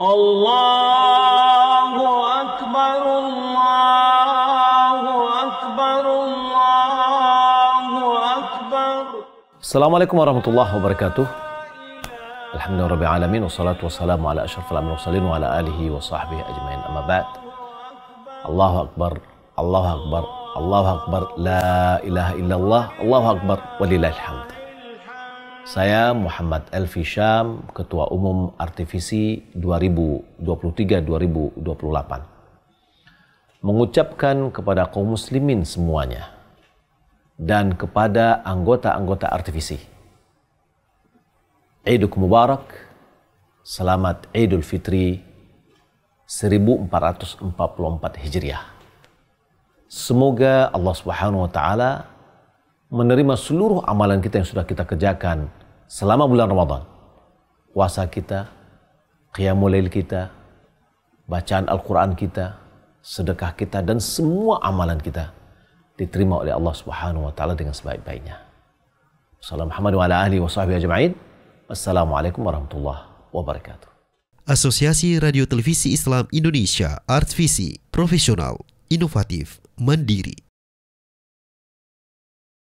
الله أكبر الله أكبر الله أكبر السلام عليكم ورحمة الله وبركاته الحمد لله رب العالمين والصلاة والسلام على أشرف الأنبياء والمرسلين وعلى آله وصحبه أجمعين أما بعد الله أكبر الله أكبر الله أكبر لا إله إلا الله الله أكبر ولله الحمد Saya Muhammad Elvi Syam, Ketua Umum Artivisi 2023-2028. Mengucapkan kepada kaum muslimin semuanya dan kepada anggota-anggota Artivisi. Idul Mubarak, Selamat Idul Fitri 1444 Hijriah. Semoga Allah Subhanahu wa taala menerima seluruh amalan kita yang sudah kita kerjakan selama bulan Ramadan. Puasa kita, qiyamul lail kita, bacaan Al-Quran kita, sedekah kita, dan semua amalan kita diterima oleh Allah Subhanahu wa taala dengan sebaik-baiknya. Assalamualaikum warahmatullahi wabarakatuh. Asosiasi Radio Televisi Islam Indonesia Artvisi, profesional, inovatif, mandiri.